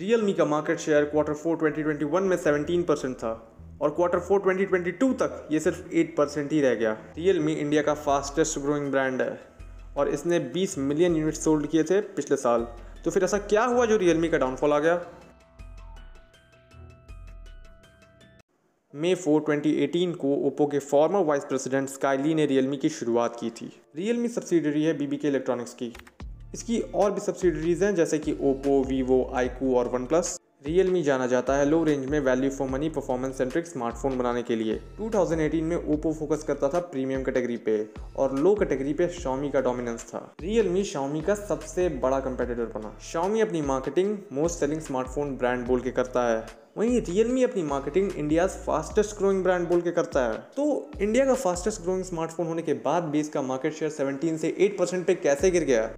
Realme का market share quarter four 2021 में 17 percent था और क्वार्टर फोर 2022 तक ये सिर्फ 8 परसेंट ही रह गया रियलमी इंडिया का फास्टेस्ट ग्रोइंग ब्रांड है और इसने 20 मिलियन यूनिट सोल्ड किए थे पिछले साल तो फिर ऐसा क्या हुआ जो रियलमी का डाउनफॉल आ गया मई 4, 2018 को ओप्पो के फॉर्मर वाइस प्रेसिडेंट स्काईली ने रियलमी की शुरुआत की थी रियलमी सब्सिडरी है बीबी के इलेक्ट्रॉनिक्स की इसकी और भी सब्सिडरीज़ हैं जैसे कि ओप्पो वीवो आईकू और वन प्लस रियलमी जाना जाता है लो रेंज में value for money performance centric smartphone बनाने के लिए 2018 में ओप्पो फोकस करता था प्रीमियम कैटेगरी पे और लो कैटेगरी पे शॉमी का डोमिनेंस था रियलमी शॉमी का सबसे बड़ा कंपेटिटर बना शॉमी अपनी marketing most selling smartphone brand बोल के करता है वहीं रियलमी अपनी marketing India fastest growing brand बोल के करता है तो इंडिया का फास्टेस्ट ग्रोइंग स्मार्टफोन होने के बाद भी इसका मार्केट शेयर सेवेंटीन से एट परसेंट पे कैसे गिर गया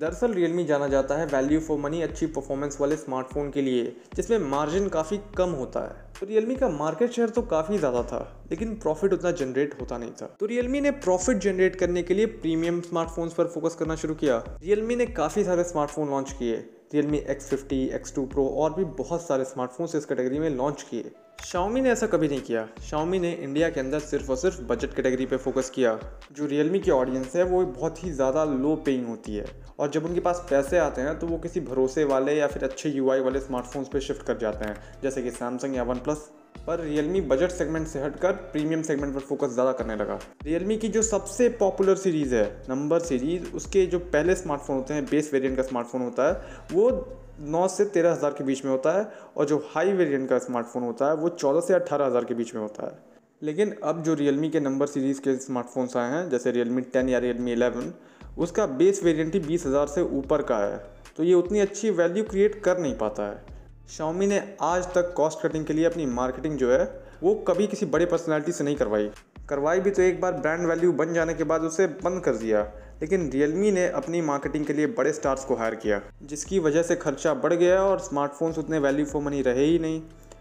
दरअसल Realme जाना जाता है वैल्यू फॉर मनी अच्छी परफॉर्मेंस वाले स्मार्टफोन के लिए जिसमें मार्जिन काफ़ी कम होता है तो Realme का मार्केट शेयर तो काफ़ी ज़्यादा था लेकिन प्रॉफिट उतना जनरेट होता नहीं था तो Realme ने प्रॉफिट जनरेट करने के लिए प्रीमियम स्मार्टफोन्स पर फोकस करना शुरू किया Realme ने काफ़ी सारे स्मार्टफोन लॉन्च किए Realme X fifty X two pro और भी बहुत सारे स्मार्टफोन्स इस कैटेगरी में लॉन्च किए शाओमी ने ऐसा कभी नहीं किया शाओमी ने इंडिया के अंदर सिर्फ और सिर्फ बजट कैटेगरी पे फोकस किया जो रियलमी की ऑडियंस है वो बहुत ही ज़्यादा लो पेइंग होती है और जब उनके पास पैसे आते हैं तो वो किसी भरोसे वाले या फिर अच्छे यूआई वाले स्मार्टफोन्स पे शिफ्ट कर जाते हैं जैसे कि सैमसंग या वन प्लस पर रियलमी बजट सेगमेंट से हटकर प्रीमियम सेगमेंट पर फोकस ज़्यादा करने लगा रियलमी की जो सबसे पॉपुलर सीरीज़ है नंबर सीरीज़ उसके जो पहले स्मार्टफोन होते हैं बेस वेरिएंट का स्मार्टफोन होता है वो नौ से तेरह हज़ार के बीच में होता है और जो हाई वेरिएंट का स्मार्टफोन होता है वो चौदह से अट्ठारह हज़ार के बीच में होता है लेकिन अब जो Realme के नंबर सीरीज़ के स्मार्टफोन्स आए हैं जैसे Realme टेन या Realme एलेवन उसका बेस वेरियंट ही बीस हज़ार से ऊपर का है तो ये उतनी अच्छी वैल्यू क्रिएट कर नहीं पाता है शाओमी ने आज तक कॉस्ट कटिंग के लिए अपनी मार्केटिंग जो है वो कभी किसी बड़े पर्सनैलिटी से नहीं करवाई करवाई भी तो एक बार ब्रांड वैल्यू बन जाने के बाद उसे बंद कर दिया लेकिन रियलमी ने अपनी मार्केटिंग के लिए बड़े स्टार्स को हायर किया जिसकी वजह से खर्चा बढ़ गया और स्मार्टफोन्स उतने वैल्यू फॉर मनी रहे ही नहीं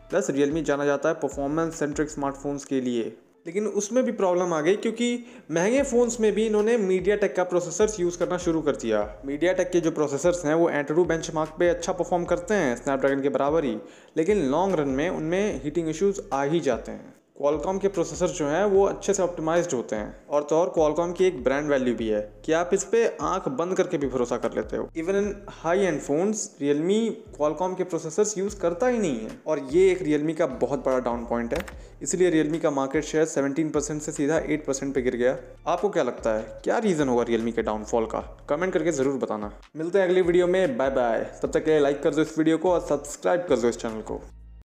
प्लस रियलमी जाना जाता है परफॉर्मेंस सेंट्रिक स्मार्टफोन्स के लिए लेकिन उसमें भी प्रॉब्लम आ गई क्योंकि महंगे फ़ोन्स में भी इन्होंने मीडिया टेक का प्रोसेसर्स यूज़ करना शुरू कर दिया मीडिया टेक के जो प्रोसेसर्स हैं वो एंटरू बेंच मार्क पर अच्छा परफॉर्म करते हैं स्नैपड्रैगन के बराबर ही लेकिन लॉन्ग रन में उनमें हीटिंग इश्यूज़ आ ही जाते हैं क्वालकॉम के प्रोसेसर जो हैं वो अच्छे से ऑप्टिमाइज्ड होते हैं और तो और क्वालकॉम की एक ब्रांड वैल्यू भी है कि आप इस पर आँख बंद करके भी भरोसा कर लेते हो even in high end phones Realme Qualcomm के प्रोसेसर्स यूज़ करता ही नहीं है और ये एक रियलमी का बहुत बड़ा डाउन पॉइंट है इसलिए रियलमी का मार्केट शेयर 17% से सीधा एट पे गिर गया आपको क्या लगता है क्या रीज़न होगा रियलमी के डाउनफॉल का कमेंट करके ज़रूर बताना मिलते हैं अगली वीडियो में बाय बाय तब तक के लिए लाइक कर दो इस वीडियो को और सब्सक्राइब कर दो इस चैनल को